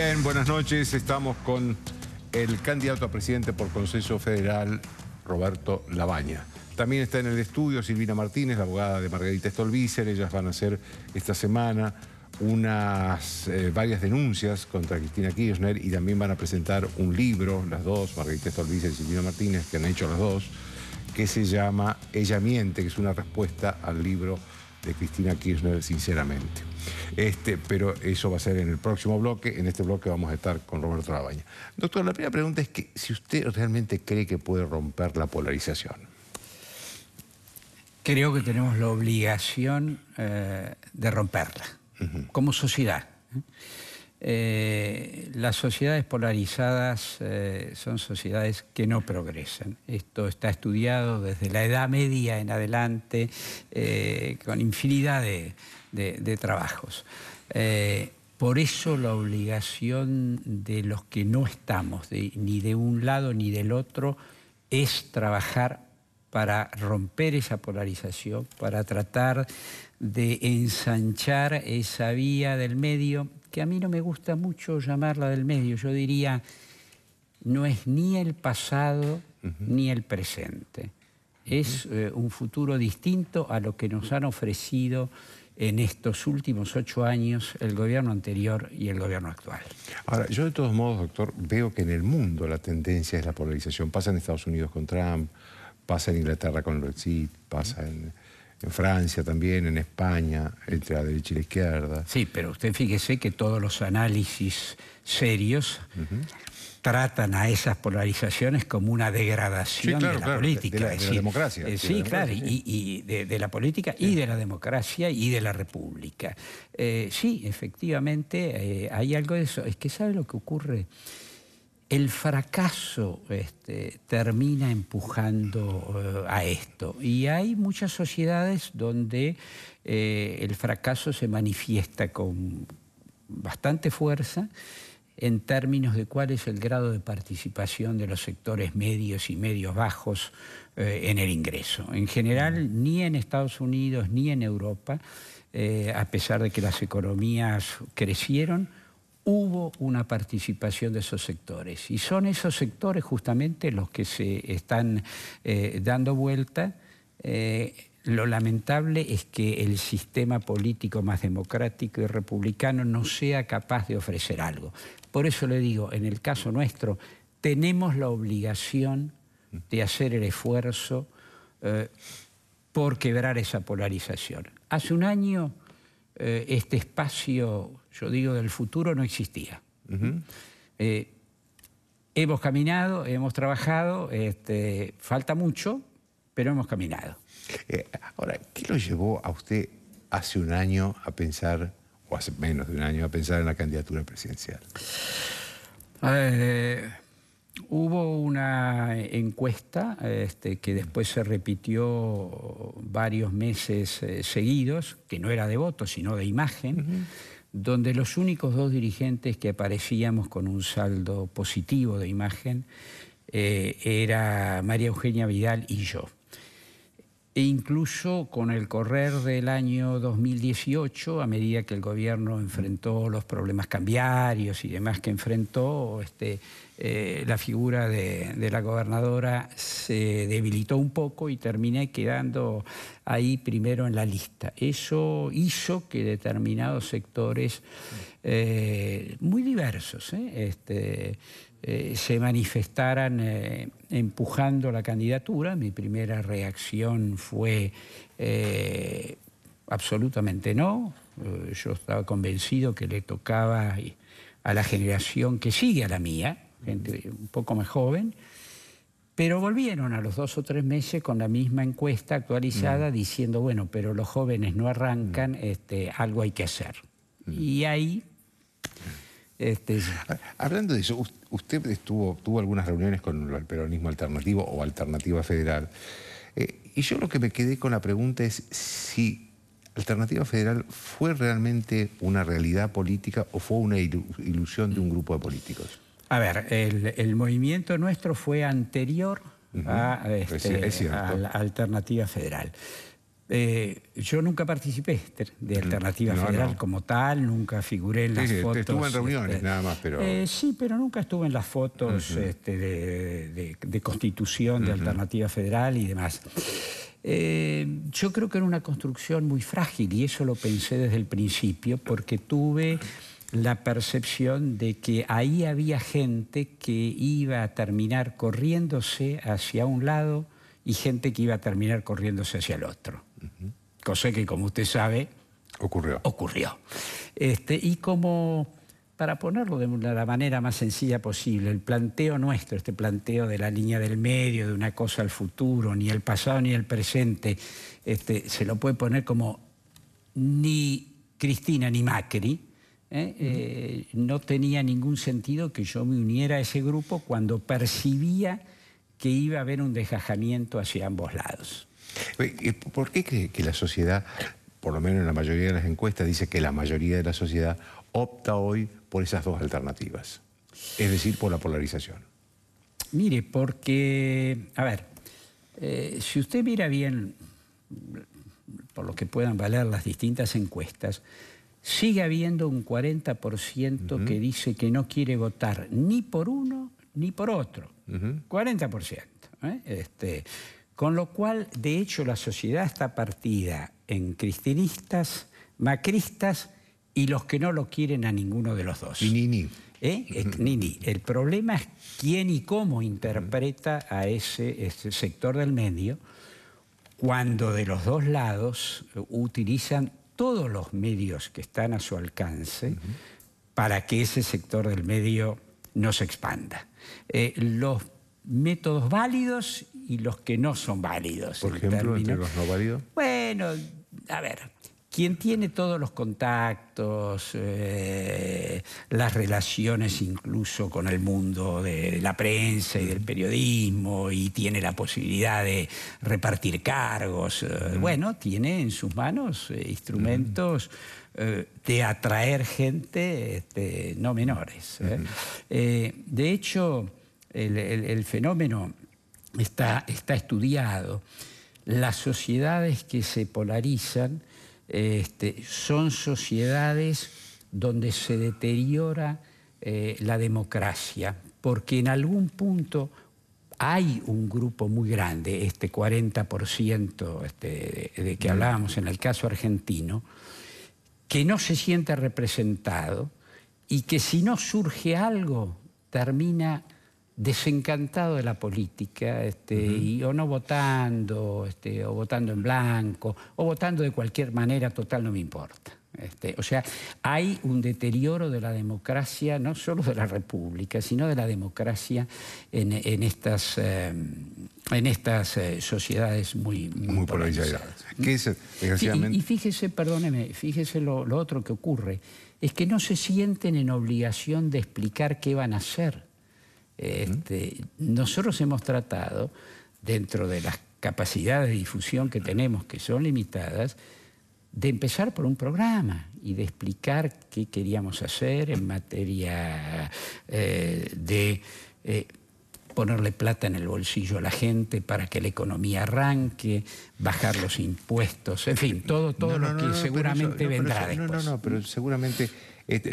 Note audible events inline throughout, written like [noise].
Bien, buenas noches. Estamos con el candidato a presidente por Consejo Federal, Roberto Labaña. También está en el estudio Silvina Martínez, la abogada de Margarita Stolbizer. Ellas van a hacer esta semana unas eh, varias denuncias contra Cristina Kirchner y también van a presentar un libro, las dos, Margarita Stolbizer y Silvina Martínez, que han hecho las dos, que se llama Ella miente, que es una respuesta al libro de Cristina Kirchner, sinceramente. Este, pero eso va a ser en el próximo bloque. En este bloque vamos a estar con Roberto Labaña. Doctor, la primera pregunta es que si usted realmente cree que puede romper la polarización. Creo que tenemos la obligación eh, de romperla, como sociedad. Eh, las sociedades polarizadas eh, son sociedades que no progresan. Esto está estudiado desde la Edad Media en adelante, con infinidad de, de, trabajos. Eh, por eso la obligación de los que no estamos, ni de un lado ni del otro, es trabajar para romper esa polarización, para tratar de ensanchar esa vía del medio, que a mí no me gusta mucho llamarla del medio, yo diría, no es ni el pasado ni el presente, es eh, un futuro distinto a lo que nos han ofrecido en estos últimos ocho años el gobierno anterior y el gobierno actual. Ahora, yo de todos modos, doctor, veo que en el mundo la tendencia es la polarización. Pasa en Estados Unidos con Trump, pasa en Inglaterra con el Brexit, pasa en, Francia también, en España, entre la derecha y la izquierda. Sí, pero usted fíjese que todos los análisis serios tratan a esas polarizaciones como una degradación de la política. De democracia. Eh, sí, claro, y, de, la política y de la democracia y de la república. Eh, sí, efectivamente, eh, hay algo de eso. Es que ¿sabe lo que ocurre? El fracaso este, termina empujando a esto. Y hay muchas sociedades donde el fracaso se manifiesta con bastante fuerza en términos de cuál es el grado de participación de los sectores medios y medios bajos eh, en el ingreso. En general, ni en Estados Unidos ni en Europa, eh, a pesar de que las economías crecieron, hubo una participación de esos sectores. Y son esos sectores justamente los que se están eh, dando vuelta. lo lamentable es que el sistema político más democrático y republicano no sea capaz de ofrecer algo. Por eso le digo, en el caso nuestro, tenemos la obligación de hacer el esfuerzo eh, por quebrar esa polarización. Hace un año eh, este espacio, yo digo, del futuro no existía. Eh, hemos caminado, hemos trabajado, este, falta mucho, pero hemos caminado. ahora, ¿qué lo llevó a usted hace un año a pensar o hace menos de un año, a pensar en la candidatura presidencial? Eh, hubo una encuesta este, que después se repitió varios meses eh, seguidos, que no era de voto, sino de imagen, donde los únicos dos dirigentes que aparecíamos con un saldo positivo de imagen eh, era María Eugenia Vidal y yo e incluso con el correr del año 2018, a medida que el gobierno enfrentó los problemas cambiarios y demás que enfrentó, este, eh, la figura de, la gobernadora se debilitó un poco y terminé quedando ahí primero en la lista. Eso hizo que determinados sectores eh, muy diversos, ¿eh? este, eh, se manifestaran eh, empujando la candidatura. Mi primera reacción fue eh, absolutamente no. yo estaba convencido que le tocaba a la generación que sigue a la mía, gente un poco más joven. Pero volvieron a los dos o tres meses con la misma encuesta actualizada mm. diciendo, bueno, pero los jóvenes no arrancan, mm. este, algo hay que hacer. Mm. Y ahí este, ah, hablando de eso, usted estuvo, tuvo algunas reuniones con el peronismo alternativo o alternativa federal. Eh, y yo lo que me quedé con la pregunta es si Alternativa Federal fue realmente una realidad política o fue una ilusión de un grupo de políticos. A ver, el, movimiento nuestro fue anterior a, este, Alternativa Federal. Eh, yo nunca participé de mm, Alternativa Federal como tal, nunca figuré en las fotos. Estuve en reuniones este, nada más, pero... Eh, sí, pero nunca estuve en las fotos este, de, constitución de Alternativa Federal y demás. Eh, yo creo que era una construcción muy frágil y eso lo pensé desde el principio porque tuve la percepción de que ahí había gente que iba a terminar corriéndose hacia un lado y gente que iba a terminar corriéndose hacia el otro. Cosa que, como usted sabe, ocurrió. ocurrió. Este, y como, para ponerlo de la manera más sencilla posible, el planteo nuestro, este planteo de la línea del medio, de una cosa al futuro, ni el pasado ni el presente, este, se lo puede poner como ni Cristina ni Macri, ¿eh? Eh, no tenía ningún sentido que yo me uniera a ese grupo cuando percibía que iba a haber un desgajamiento hacia ambos lados. ¿Por qué cree que la sociedad, por lo menos en la mayoría de las encuestas, dice que la mayoría de la sociedad opta hoy por esas dos alternativas? Es decir, por la polarización. Mire, porque, a ver, eh, si usted mira bien, por lo que puedan valer las distintas encuestas, sigue habiendo un 40% que dice que no quiere votar ni por uno ni por otro. 40%. ¿eh? Este, con lo cual, de hecho, la sociedad está partida en cristinistas, macristas y los que no lo quieren a ninguno de los dos. ni, ni. ¿Eh? ni, ni. El problema es quién y cómo interpreta a ese, sector del medio cuando de los dos lados utilizan todos los medios que están a su alcance para que ese sector del medio no se expanda. Eh, los métodos válidos y los que no son válidos. Por ejemplo, entre los no válidos. Bueno, a ver, quien tiene todos los contactos, eh, las relaciones incluso con el mundo de, la prensa y del periodismo, y tiene la posibilidad de repartir cargos, eh, bueno, tiene en sus manos eh, instrumentos de atraer gente este, no menores. de hecho, el fenómeno está, está estudiado. Las sociedades que se polarizan este, son sociedades donde se deteriora eh, la democracia, porque en algún punto hay un grupo muy grande, este 40% este, de, de, que hablábamos en el caso argentino, que no se siente representado y que si no surge algo termina desencantado de la política, este, o no votando, este, o votando en blanco, o votando de cualquier manera, total no me importa. Este. o sea, hay un deterioro de la democracia, no solo de la República, sino de la democracia en, estas, en estas em, eh, sociedades muy, muy, polarizadas. y, fíjese, perdóneme, fíjese lo otro que ocurre, es que no se sienten en obligación de explicar qué van a hacer. Este, nosotros hemos tratado, dentro de las capacidades de difusión que tenemos, que son limitadas, de empezar por un programa y de explicar qué queríamos hacer en materia eh, de eh, ponerle plata en el bolsillo a la gente para que la economía arranque, bajar los impuestos, en fin, todo, todo lo que seguramente vendrá No, no, no, pero seguramente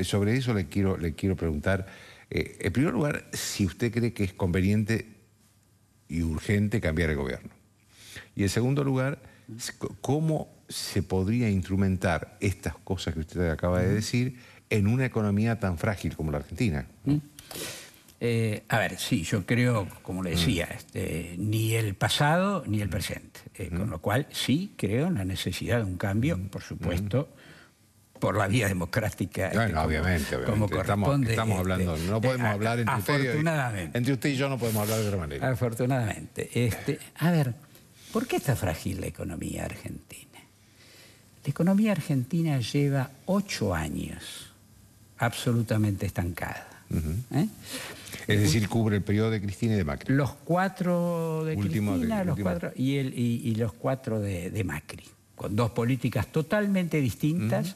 sobre eso le quiero, le quiero preguntar eh, en primer lugar, si usted cree que es conveniente y urgente cambiar el gobierno. Y en segundo lugar, cómo se podría instrumentar estas cosas que usted acaba de decir en una economía tan frágil como la Argentina. Eh, a ver, sí, yo creo, como le mm. decía, este, ni el pasado ni el mm. presente. Eh, con lo cual, sí creo en la necesidad de un cambio, mm. por supuesto, por la vía democrática. Este, bueno, obviamente, como, corresponde, estamos, este, hablando, no podemos hablar entre afortunadamente, entre usted y yo no podemos hablar de otra manera. Afortunadamente. Este, a ver, ¿por qué está frágil la economía argentina? La economía argentina lleva ocho años absolutamente estancada. ¿eh? Es decir, cubre el periodo de Cristina y de Macri. Los cuatro de Cristina los y, el, y, los cuatro de, Macri, con dos políticas totalmente distintas,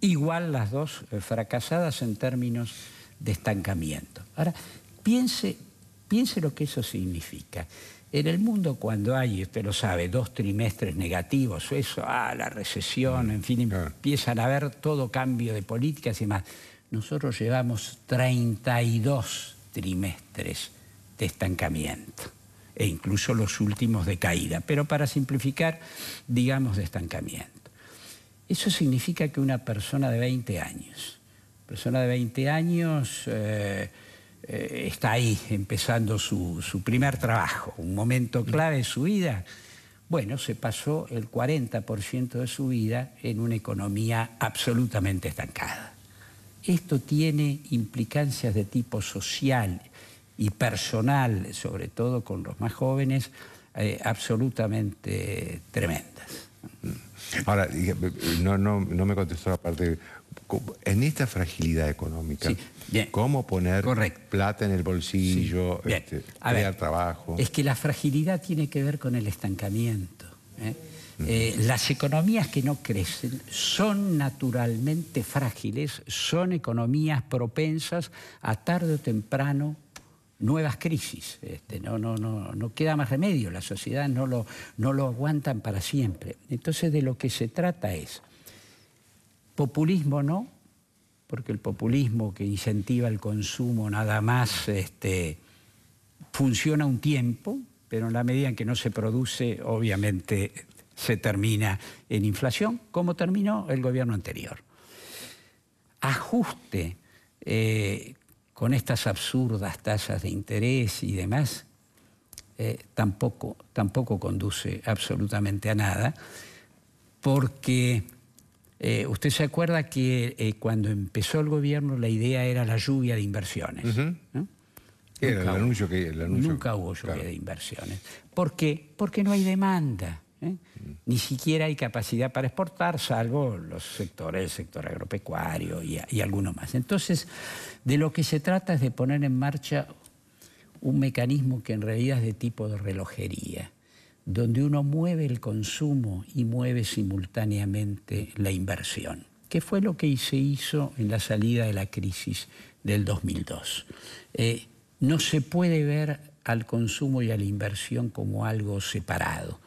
igual las dos eh, fracasadas en términos de estancamiento. Ahora, piense, piense lo que eso significa. En el mundo cuando hay, usted lo sabe, dos trimestres negativos, eso, ah, la recesión, en fin, empiezan a haber todo cambio de políticas y más. Nosotros llevamos 32 trimestres de estancamiento e incluso los últimos de caída, pero para simplificar, digamos de estancamiento. Eso significa que una persona de 20 años, persona de 20 años eh, eh, está ahí empezando su, primer trabajo, un momento clave de su vida. Bueno, se pasó el 40% de su vida en una economía absolutamente estancada. Esto tiene implicancias de tipo social y personal, sobre todo con los más jóvenes, eh, absolutamente tremendas. Ahora, no, no, no me contestó la parte... En esta fragilidad económica, ¿cómo poner plata en el bolsillo, este, crear trabajo? Es que la fragilidad tiene que ver con el estancamiento. ¿eh? Mm. Eh, las economías que no crecen son naturalmente frágiles, son economías propensas a tarde o temprano nuevas crisis. Este, no, no, no, no queda más remedio, la sociedad no lo, no lo aguantan para siempre. Entonces de lo que se trata es populismo no, porque el populismo que incentiva el consumo nada más este, funciona un tiempo, pero en la medida en que no se produce, obviamente se termina en inflación, como terminó el gobierno anterior. Ajuste eh, con estas absurdas tasas de interés y demás, eh, tampoco, tampoco conduce absolutamente a nada, porque eh, usted se acuerda que eh, cuando empezó el gobierno la idea era la lluvia de inversiones. Era el anuncio que... El nunca hubo lluvia de inversiones. ¿Por qué? Porque no hay demanda. ¿eh? Ni siquiera hay capacidad para exportar, salvo los sectores, el sector agropecuario y, alguno más. Entonces, de lo que se trata es de poner en marcha un mecanismo que en realidad es de tipo de relojería, donde uno mueve el consumo y mueve simultáneamente la inversión, que fue lo que se hizo en la salida de la crisis del 2002. Eh, no se puede ver al consumo y a la inversión como algo separado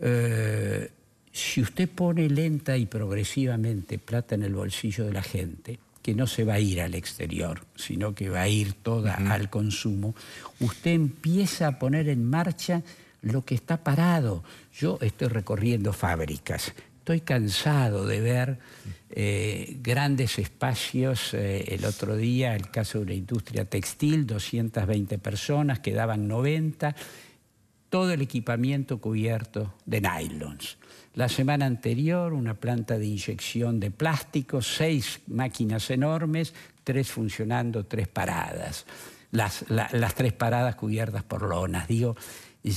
eh, si usted pone lenta y progresivamente plata en el bolsillo de la gente, que no se va a ir al exterior, sino que va a ir toda al consumo, usted empieza a poner en marcha lo que está parado. Yo estoy recorriendo fábricas, estoy cansado de ver eh, grandes espacios. Eh, el otro día, el caso de una industria textil, 220 personas, quedaban 90 todo el equipamiento cubierto de nylons. La semana anterior, una planta de inyección de plástico, seis máquinas enormes, tres funcionando, tres paradas. Las, tres paradas cubiertas por lonas. Digo,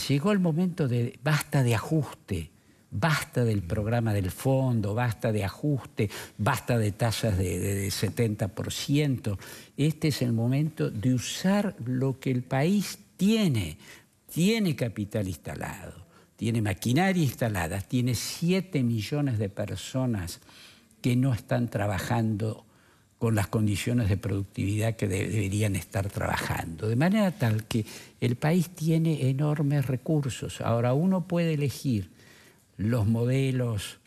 llegó el momento de basta de ajuste, basta del mm. programa del fondo, basta de ajuste, basta de tasas de, de 70%. Este es el momento de usar lo que el país tiene, tiene capital instalado, tiene maquinaria instalada, tiene 7 millones de personas que no están trabajando con las condiciones de productividad que deberían estar trabajando. De manera tal que el país tiene enormes recursos. Ahora uno puede elegir los modelos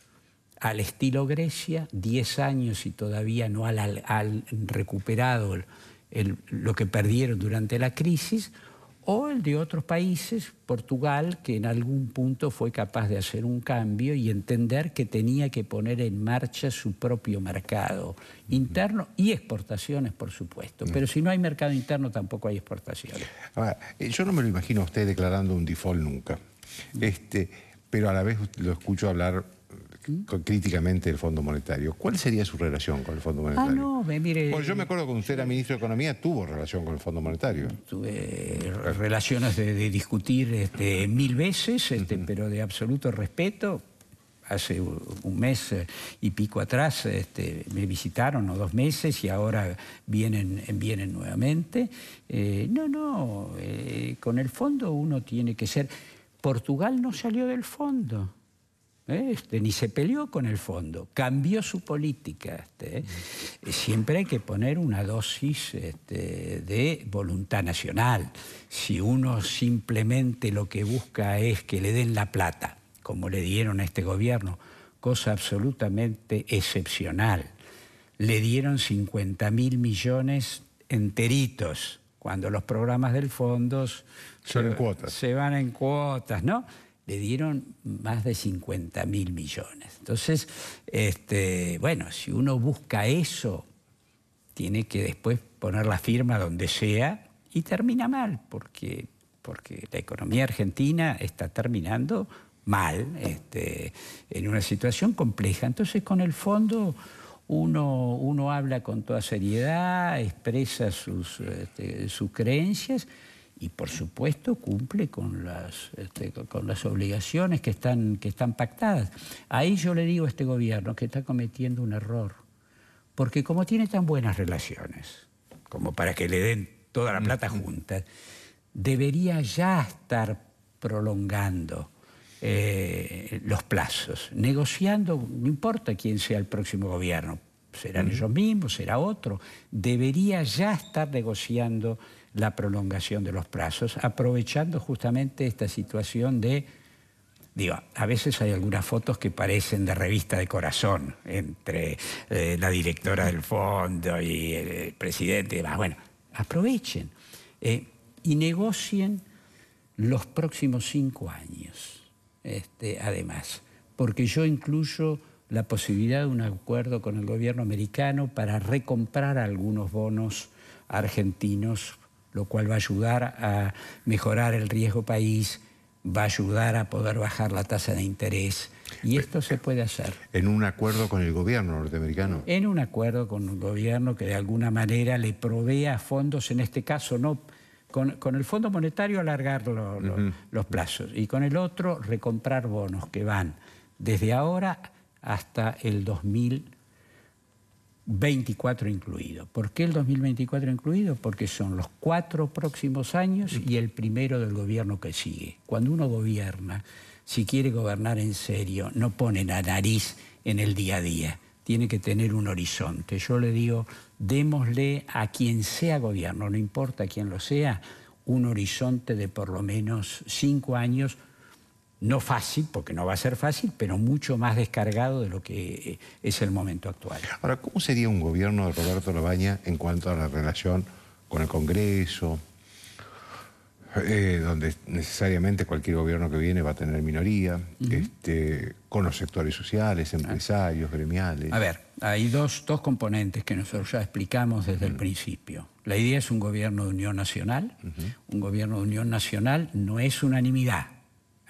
al estilo Grecia, 10 años y todavía no han, recuperado lo que perdieron durante la crisis, o el de otros países, Portugal, que en algún punto fue capaz de hacer un cambio y entender que tenía que poner en marcha su propio mercado interno y exportaciones, por supuesto. Pero si no hay mercado interno, tampoco hay exportaciones. Eh, yo no me lo imagino a usted declarando un default nunca. Este, pero a la vez lo escucho hablar críticamente el Fondo Monetario. ¿Cuál sería su relación con el Fondo ah, Monetario? Ah, no, mire... Porque yo me acuerdo que usted era ministro de Economía, tuvo relación con el Fondo Monetario. Tuve relaciones de, discutir este, mil veces, este, pero de absoluto respeto. Hace un mes eh, y pico atrás este, me visitaron, o dos meses, y ahora vienen, vienen nuevamente. Eh, no, no, eh, con el fondo uno tiene que ser... Portugal no salió del fondo. Este, ni se peleó con el fondo, cambió su política. Este, eh. Siempre hay que poner una dosis este, de voluntad nacional. Si uno simplemente lo que busca es que le den la plata, como le dieron a este gobierno, cosa absolutamente excepcional. Le dieron 50 mil millones enteritos, cuando los programas del fondo se, se, van en cuotas, ¿no? le dieron más de 50 mil millones. Entonces, este, bueno, si uno busca eso, tiene que después poner la firma donde sea y termina mal, porque, porque la economía argentina está terminando mal, este, en una situación compleja. Entonces, con el fondo... Uno, uno habla con toda seriedad, expresa sus, este, sus creencias, y por supuesto cumple con las, este, con las obligaciones que están, que están pactadas. Ahí yo le digo a este gobierno que está cometiendo un error, porque como tiene tan buenas relaciones, como para que le den toda la mm. plata junta, debería ya estar prolongando eh, los plazos, negociando, no importa quién sea el próximo gobierno, serán mm. ellos mismos, será otro, debería ya estar negociando la prolongación de los plazos, aprovechando justamente esta situación de, digo, a veces hay algunas fotos que parecen de revista de corazón entre eh, la directora del fondo y el, presidente y demás. Bueno, aprovechen eh, y negocien los próximos cinco años, este, además, porque yo incluyo la posibilidad de un acuerdo con el gobierno americano para recomprar algunos bonos argentinos lo cual va a ayudar a mejorar el riesgo país, va a ayudar a poder bajar la tasa de interés. Y esto se puede hacer. ¿En un acuerdo con el gobierno norteamericano? En un acuerdo con un gobierno que de alguna manera le provea fondos, en este caso no... Con, el Fondo Monetario alargar los plazos y con el otro recomprar bonos que van desde ahora hasta el 2020. 24 incluido. ¿Por qué el 2024 incluido? Porque son los cuatro próximos años y el primero del gobierno que sigue. Cuando uno gobierna, si quiere gobernar en serio, no pone la nariz en el día a día, tiene que tener un horizonte. Yo le digo, démosle a quien sea gobierno, no importa quién lo sea, un horizonte de por lo menos cinco años no fácil, porque no va a ser fácil, pero mucho más descargado de lo que eh, es el momento actual. Ahora, ¿cómo sería un gobierno de Roberto Labaña en cuanto a la relación con el Congreso? Eh, donde necesariamente cualquier gobierno que viene va a tener minoría, este, con los sectores sociales, ah. empresarios, gremiales. A ver, hay dos, componentes que nosotros ya explicamos desde el principio. La idea es un gobierno de unión nacional. Un gobierno de unión nacional no es unanimidad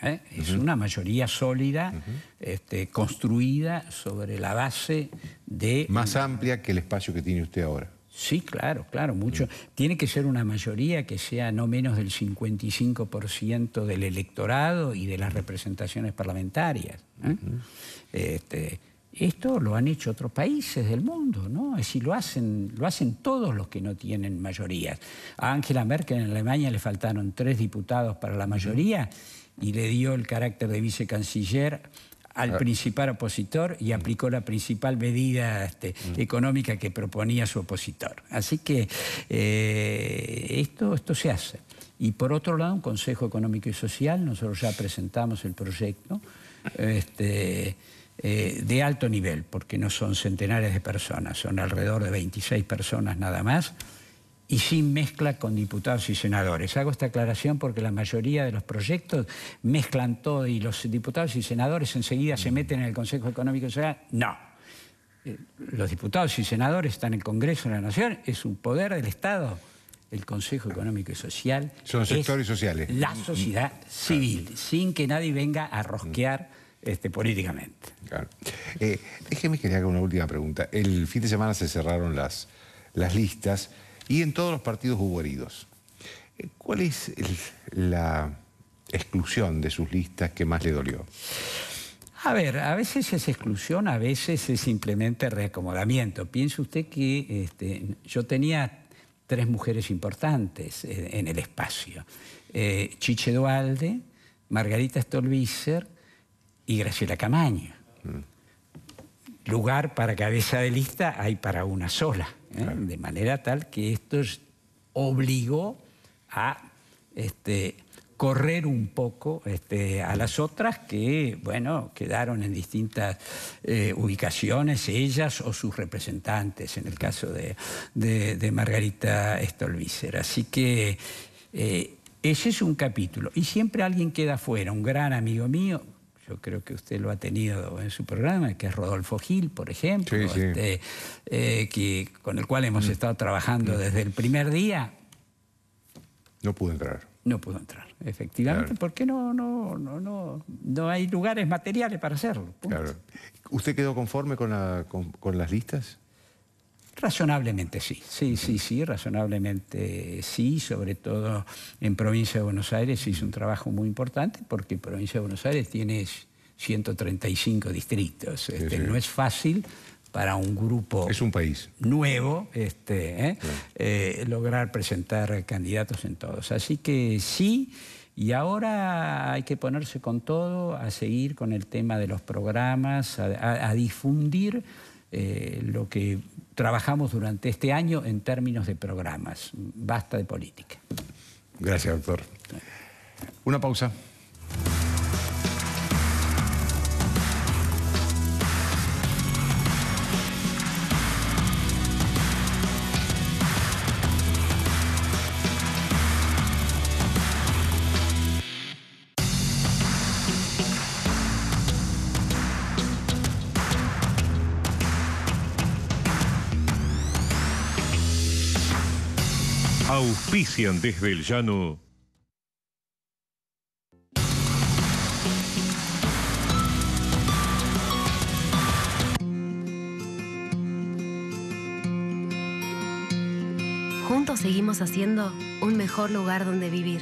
¿eh? Es una mayoría sólida, este, construida sobre la base de... Más amplia que el espacio que tiene usted ahora. Sí, claro, claro, mucho. Tiene que ser una mayoría que sea no menos del 55% del electorado y de las representaciones parlamentarias. ¿eh? Este, esto lo han hecho otros países del mundo, ¿no? Es decir, lo hacen, lo hacen todos los que no tienen mayorías. A Angela Merkel en Alemania le faltaron tres diputados para la mayoría y le dio el carácter de vicecanciller al ah. principal opositor y aplicó la principal medida este, mm. económica que proponía su opositor. Así que eh, esto, esto se hace. Y por otro lado, un Consejo Económico y Social, nosotros ya presentamos el proyecto este, eh, de alto nivel, porque no son centenares de personas, son alrededor de 26 personas nada más y sin mezcla con diputados y senadores. Hago esta aclaración porque la mayoría de los proyectos mezclan todo y los diputados y senadores enseguida se meten en el Consejo Económico y Social. No. Eh, los diputados y senadores están en el Congreso de la Nación, es un poder del Estado. El Consejo Económico y Social. Son sectores sociales. La sociedad civil, sin que nadie venga a rosquear este, políticamente. Eh, déjeme que le haga una última pregunta. El fin de semana se cerraron las, las listas y en todos los partidos hubo heridos. Eh, ¿Cuál es la exclusión de sus listas que más le dolió? A ver, a veces es exclusión, a veces es simplemente reacomodamiento. Piense usted que este, yo tenía tres mujeres importantes eh, en el espacio. Eh, Chiche Dualde, Margarita Stolbizer y Graciela Camaño. Mm. Lugar para cabeza de lista hay para una sola. ¿eh? de manera tal que esto obligó a este, correr un poco este, a las otras que, bueno, quedaron en distintas eh, ubicaciones, ellas o sus representantes, en el caso de, Margarita Stolbizer. Así que eh, ese es un capítulo. Y siempre alguien queda fuera. Un gran amigo mío, yo creo que usted lo ha tenido en su programa, que es Rodolfo Gil, por ejemplo, este, eh, que, con el cual hemos mm. estado trabajando mm. desde el primer día. No pudo entrar. No pudo entrar, efectivamente, porque no, no, no, no, no hay lugares materiales para hacerlo. Claro. ¿Usted quedó conforme con las listas? Razonablemente sí, sí, sí, sí, razonablemente sí, sobre todo en Provincia de Buenos Aires se hizo un trabajo muy importante porque Provincia de Buenos Aires tiene 135 distritos, este, no es fácil para un grupo es un país. nuevo este, ¿eh? Eh, lograr presentar candidatos en todos. Así que sí, y ahora hay que ponerse con todo, a seguir con el tema de los programas, a, difundir eh, lo que trabajamos durante este año en términos de programas. Basta de política. Gracias, doctor. Una pausa. desde el llano. Juntos seguimos haciendo un mejor lugar donde vivir.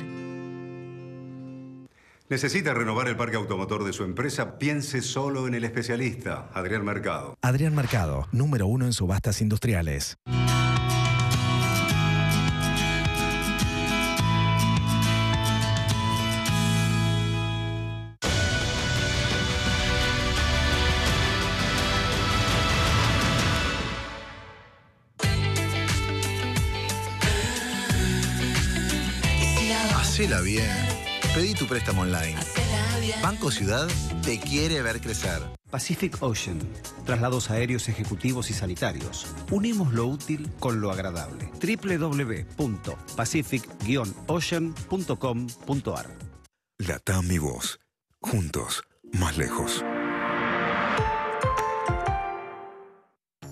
¿Necesita renovar el parque automotor de su empresa? Piense solo en el especialista, Adrián Mercado. Adrián Mercado, número uno en subastas industriales. Pedí tu préstamo online. Banco Ciudad te quiere ver crecer. Pacific Ocean, traslados aéreos ejecutivos y sanitarios. Unimos lo útil con lo agradable. www.pacific-ocean.com.ar TAM y voz. Juntos, más lejos.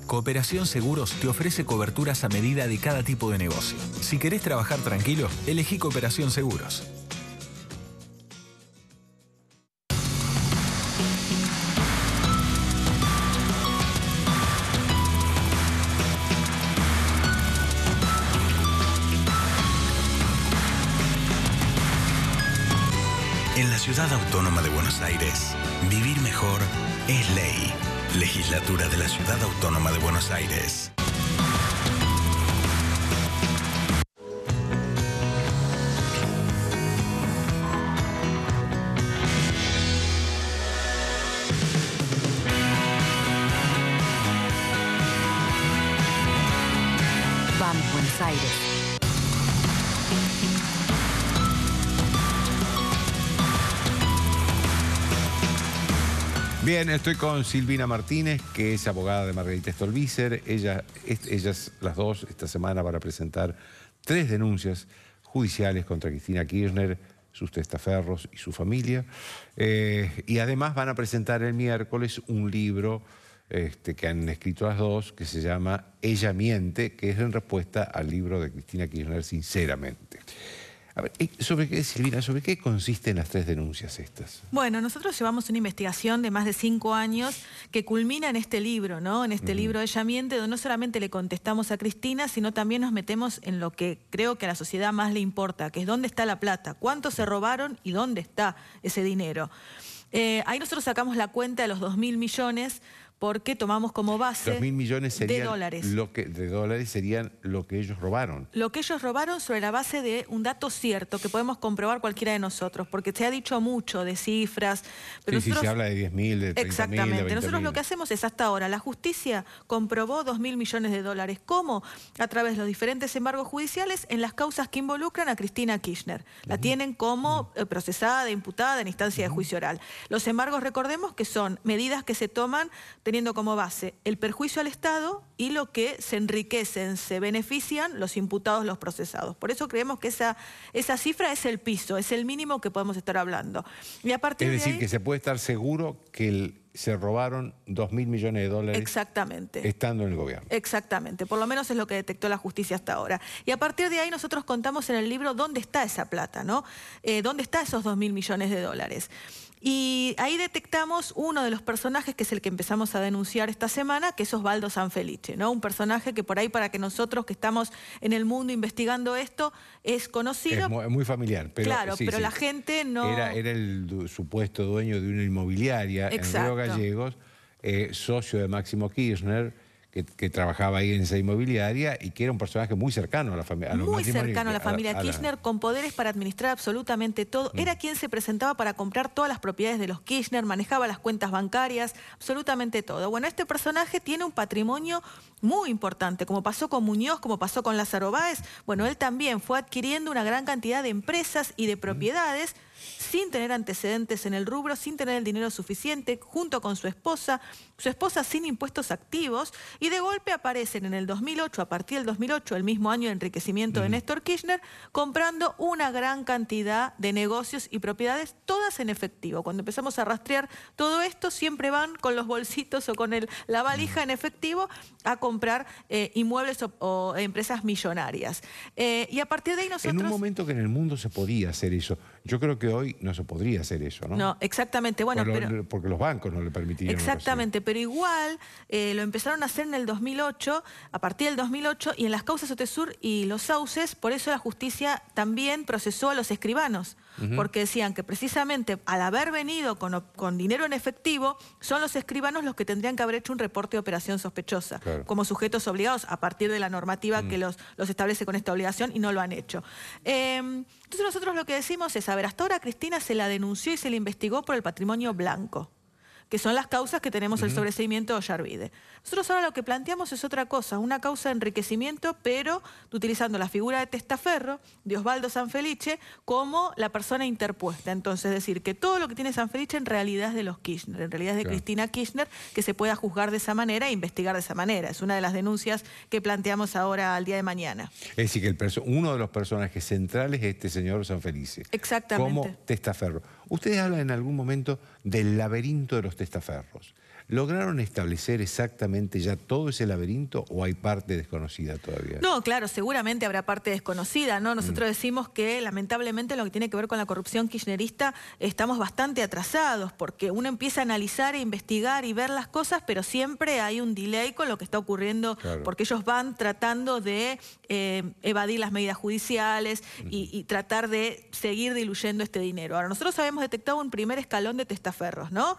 Cooperación Seguros te ofrece coberturas a medida de cada tipo de negocio. Si querés trabajar tranquilo, elegí Cooperación Seguros. Ciudad Autónoma de Buenos Aires, vivir mejor es ley. Legislatura de la Ciudad Autónoma de Buenos Aires. Bien, estoy con Silvina Martínez, que es abogada de Margarita Stolbizer. Ella, ellas, las dos, esta semana van a presentar tres denuncias judiciales contra Cristina Kirchner, sus testaferros y su familia. Eh, y además van a presentar el miércoles un libro este, que han escrito las dos, que se llama Ella miente, que es en respuesta al libro de Cristina Kirchner, Sinceramente. ¿sobre qué, Silvina, sobre qué consisten las tres denuncias estas? Bueno, nosotros llevamos una investigación de más de cinco años que culmina en este libro, ¿no? En este mm. libro Ella Miente, donde no solamente le contestamos a Cristina, sino también nos metemos en lo que creo que a la sociedad más le importa, que es dónde está la plata, cuánto se robaron y dónde está ese dinero. Eh, ahí nosotros sacamos la cuenta de los 2.000 millones porque tomamos como base... mil millones de dólares. Lo que, de dólares serían lo que ellos robaron. Lo que ellos robaron sobre la base de un dato cierto que podemos comprobar cualquiera de nosotros, porque se ha dicho mucho de cifras. Pero si nosotros, se habla de 10.000, de Exactamente. nosotros lo que hacemos es hasta ahora, la justicia comprobó 2.000 millones de dólares. ¿Cómo? A través de los diferentes embargos judiciales en las causas que involucran a Cristina Kirchner. La tienen como eh, procesada, imputada en instancia de juicio oral. Los embargos, recordemos que son medidas que se toman teniendo como base el perjuicio al Estado y lo que se enriquecen, se benefician los imputados, los procesados. Por eso creemos que esa, esa cifra es el piso, es el mínimo que podemos estar hablando. Y es decir, que se puede estar seguro que se robaron 2 mil millones de dólares. Exactamente. Estando en el gobierno. Exactamente. Por lo menos es lo que detectó la justicia hasta ahora. Y a partir de ahí nosotros contamos en el libro dónde está esa plata, ¿no? Eh, ¿Dónde están esos 2 mil millones de dólares? Y ahí detectamos uno de los personajes que es el que empezamos a denunciar esta semana, que es Osvaldo Sanfelice, ¿no? Un personaje que por ahí para que nosotros que estamos en el mundo investigando esto es conocido. Es muy familiar, pero claro, pero la gente no. Era, el supuesto dueño de una inmobiliaria en Río Gallegos, eh, socio de Máximo Kirchner que, trabajaba ahí en esa inmobiliaria y que era un personaje muy cercano a la familia. Muy cercano a la familia Kirchner, con poderes para administrar absolutamente todo. Mm. Era quien se presentaba para comprar todas las propiedades de los Kirchner, manejaba las cuentas bancarias, absolutamente todo. Bueno, este personaje tiene un patrimonio muy importante, como pasó con Muñoz, como pasó con Lázaro Báez. Bueno, él también fue adquiriendo una gran cantidad de empresas y de mm. propiedades sin tener antecedentes en el rubro, sin tener el dinero suficiente, junto con su esposa, su esposa sin impuestos activos, y de golpe aparecen en el 2008, a partir del 2008, el mismo año de enriquecimiento de Néstor Kirchner, comprando una gran cantidad de negocios y propiedades, todas en efectivo. Cuando empezamos a rastrear todo esto, siempre van con los bolsitos o con el, la valija en efectivo a comprar eh, inmuebles o, empresas millonarias. Eh, y a partir de ahí nosotros... En un momento que en el mundo se podía hacer eso, yo creo que hoy no se podría hacer eso, ¿no? No, exactamente. Bueno, porque los bancos no le permitían. Exactamente, pero igual eh, lo empezaron a hacer en el 2008, a partir del 2008, y en las causas Otesur y los sauces, por eso la justicia también procesó a los escribanos porque decían que precisamente al haber venido con, dinero en efectivo, son los escribanos los que tendrían que haber hecho un reporte de operación sospechosa, como sujetos obligados a partir de la normativa mm. que los, los establece con esta obligación y no lo han hecho. Em, entonces nosotros lo que decimos es, a ver, hasta ahora Cristina se la denunció y se la investigó por el patrimonio blanco que son las causas que tenemos el sobreseimiento de Yarvide. Nosotros ahora lo que planteamos es otra cosa, una causa de enriquecimiento, pero utilizando la figura de Testaferro, de Osvaldo Sanfelice, como la persona interpuesta. Entonces, decir que todo lo que tiene Sanfelice en realidad es de los Kirchner, en realidad es de Cristina Kirchner, que se pueda juzgar de esa manera e investigar de esa manera. Es una de las denuncias que planteamos ahora al día de mañana. Es decir, que el uno de los personajes centrales es este señor Sanfelice. Exactamente. Como Testaferro. Ustedes hablan en algún momento del laberinto de los testaferros. ¿Lograron establecer exactamente ya todo ese laberinto o hay parte desconocida todavía? No, claro, seguramente habrá parte desconocida, ¿no? Nosotros mm. decimos que lamentablemente lo que tiene que ver con la corrupción kirchnerista estamos bastante atrasados porque uno empieza a analizar e investigar y ver las cosas, pero siempre hay un delay con lo que está ocurriendo porque ellos van tratando de eh, evadir las medidas judiciales y, mm. y tratar de seguir diluyendo este dinero. Ahora, nosotros habíamos detectado un primer escalón de testaferros, ¿no?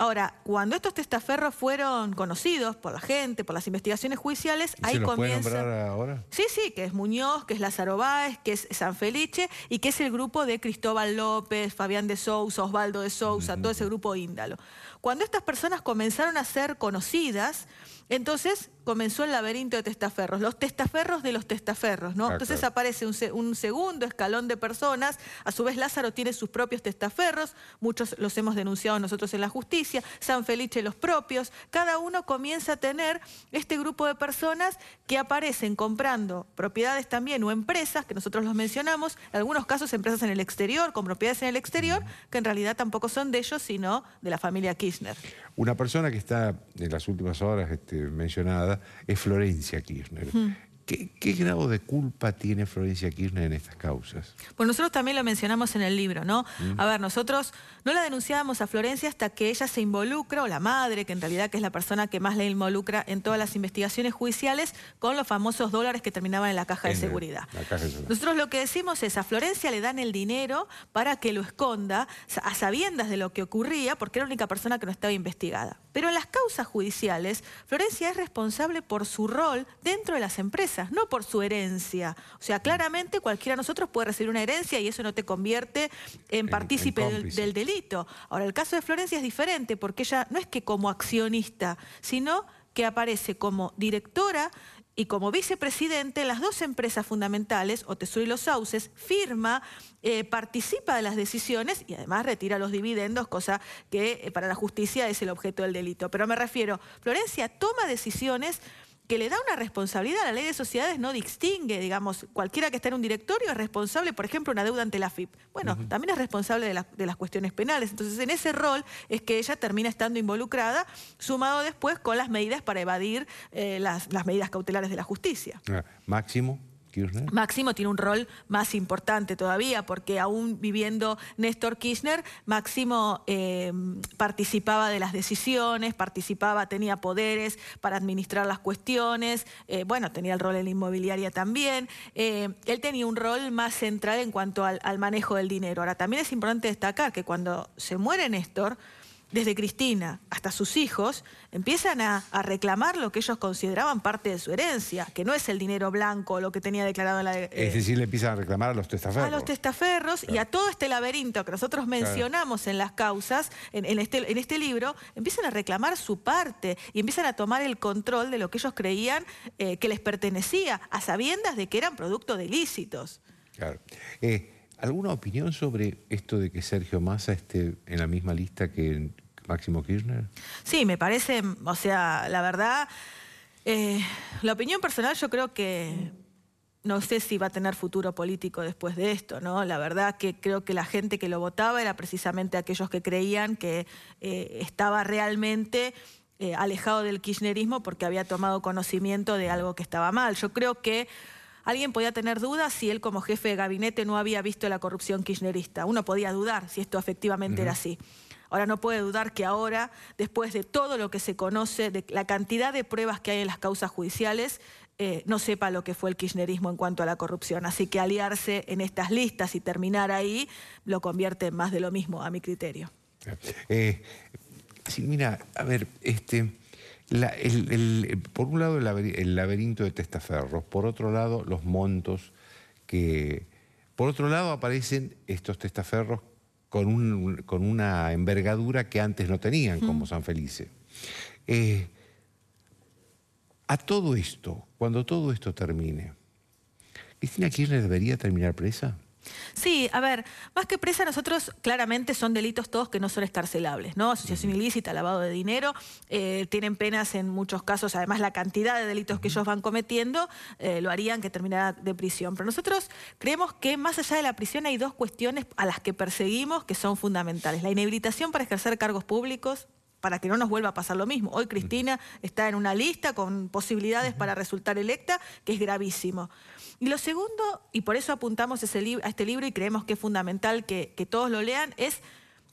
Ahora, cuando estos testaferros fueron conocidos por la gente, por las investigaciones judiciales, ahí comienza. ahora? Sí, sí, que es Muñoz, que es Lázaro Báez, que es San Felice y que es el grupo de Cristóbal López, Fabián de Sousa, Osvaldo de Sousa, todo ese grupo índalo. Cuando estas personas comenzaron a ser conocidas, entonces comenzó el laberinto de testaferros, los testaferros de los testaferros, ¿no? Ah, Entonces aparece un, segundo escalón de personas, a su vez Lázaro tiene sus propios testaferros, muchos los hemos denunciado nosotros en la justicia, San Felice los propios, cada uno comienza a tener este grupo de personas que aparecen comprando propiedades también o empresas, que nosotros los mencionamos, en algunos casos empresas en el exterior, con propiedades en el exterior, que en realidad tampoco son de ellos, sino de la familia Kirchner. Una persona que está en las últimas horas este, mencionada, es Florencia Kirchner. Hmm. ¿Qué, grado de culpa tiene Florencia Kirchner en estas causas? Pues nosotros también lo mencionamos en el libro, ¿no? Mm. A ver, nosotros no la denunciábamos a Florencia hasta que ella se involucra, o la madre, que en realidad que es la persona que más le involucra en todas las investigaciones judiciales, con los famosos dólares que terminaban en la caja de seguridad. la caja de seguridad. Nosotros lo que decimos es, a Florencia le dan el dinero para que lo esconda, a sabiendas de lo que ocurría, porque era la única persona que no estaba investigada. Pero en las causas judiciales, Florencia es responsable por su rol dentro de las empresas no por su herencia. O sea, claramente cualquiera de nosotros puede recibir una herencia y eso no te convierte en, partícipe del, delito. Ahora, el caso de Florencia es diferente porque ella no es que como accionista, sino que aparece como directora y como vicepresidente, en las dos empresas fundamentales, Otesur y Los Sauces, firma, eh, participa de las decisiones y además retira los dividendos, cosa que eh, para la justicia es el objeto del delito. Pero me refiero, Florencia toma decisiones que le da una responsabilidad. La ley de sociedades no distingue, digamos, cualquiera que está en un directorio es responsable, por ejemplo, una deuda ante la FIP. Bueno, también es responsable de, las cuestiones penales. Entonces, en ese rol es que ella termina estando involucrada, sumado después con las medidas para evadir eh, las, las medidas cautelares de la justicia. Ah, máximo. Máximo tiene un rol más importante todavía, porque aún viviendo Néstor Kirchner, Máximo eh, participaba de las decisiones, participaba, tenía poderes para administrar las cuestiones, eh, bueno, tenía el rol en la inmobiliaria también. Eh, él tenía un rol más central en cuanto al manejo del dinero. Ahora, también es importante destacar que cuando se muere Néstor, desde Cristina hasta sus hijos, empiezan a, reclamar lo que ellos consideraban parte de su herencia, que no es el dinero blanco, lo que tenía declarado en la... es eh, decir, le empiezan a reclamar a los testaferros. A los testaferros y a todo este laberinto que nosotros mencionamos en las causas, este, en, este, libro, empiezan a reclamar su parte y empiezan a tomar el control de lo que ellos creían eh, que les pertenecía, a sabiendas de que eran producto de ilícitos. Eh, ¿Alguna opinión sobre esto de que Sergio Massa esté en la misma lista que Máximo Kirchner? Sí, me parece, o sea, la verdad, eh, la opinión personal yo creo que no sé si va a tener futuro político después de esto, ¿no? La verdad que creo que la gente que lo votaba era precisamente aquellos que creían que eh, estaba realmente eh, alejado del kirchnerismo porque había tomado conocimiento de algo que estaba mal. Yo creo que Alguien podía tener dudas si él como jefe de gabinete no había visto la corrupción kirchnerista. Uno podía dudar si esto efectivamente era así. Ahora no puede dudar que ahora, después de todo lo que se conoce, de la cantidad de pruebas que hay en las causas judiciales, eh, no sepa lo que fue el kirchnerismo en cuanto a la corrupción. Así que aliarse en estas listas y terminar ahí lo convierte en más de lo mismo, a mi criterio. Eh, mira, a ver, este por un lado el laberinto de testaferros, por otro lado los montos que... Por otro lado aparecen estos testaferros con, una envergadura que antes no tenían, como San Felice. Eh, a todo esto, cuando todo esto termine, ¿Cristina Kirchner debería terminar presa? Sí, a ver, más que presa, nosotros claramente son delitos todos que no son escarcelables, ¿no? Asociación ilícita, lavado de dinero, eh, tienen penas en muchos casos, además la cantidad de delitos que ellos van cometiendo eh, lo harían que terminara de prisión. Pero nosotros creemos que más allá de la prisión hay dos cuestiones a las que perseguimos que son fundamentales. La inhabilitación para ejercer cargos públicos, para que no nos vuelva a pasar lo mismo. Hoy Cristina está en una lista con posibilidades para resultar electa, que es gravísimo. Y lo segundo, y por eso apuntamos ese a este libro y creemos que es fundamental que, todos lo lean, es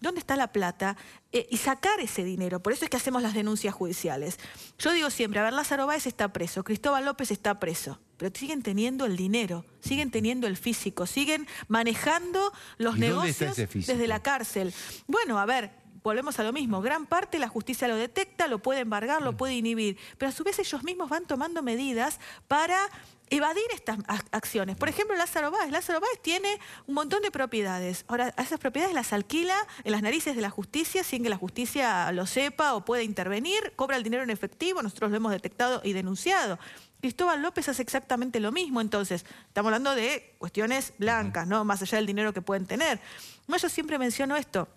dónde está la plata eh, y sacar ese dinero. Por eso es que hacemos las denuncias judiciales. Yo digo siempre, a ver, Lázaro Báez está preso, Cristóbal López está preso, pero siguen teniendo el dinero, siguen teniendo el físico, siguen manejando los negocios desde la cárcel. Bueno, a ver, volvemos a lo mismo, gran parte la justicia lo detecta, lo puede embargar, lo puede inhibir, pero a su vez ellos mismos van tomando medidas para evadir estas acciones. Por ejemplo, Lázaro Báez. Lázaro Báez tiene un montón de propiedades. Ahora, esas propiedades las alquila en las narices de la justicia sin que la justicia lo sepa o pueda intervenir. Cobra el dinero en efectivo, nosotros lo hemos detectado y denunciado. Cristóbal López hace exactamente lo mismo, entonces. Estamos hablando de cuestiones blancas, ¿no? Más allá del dinero que pueden tener. No, yo siempre menciono esto.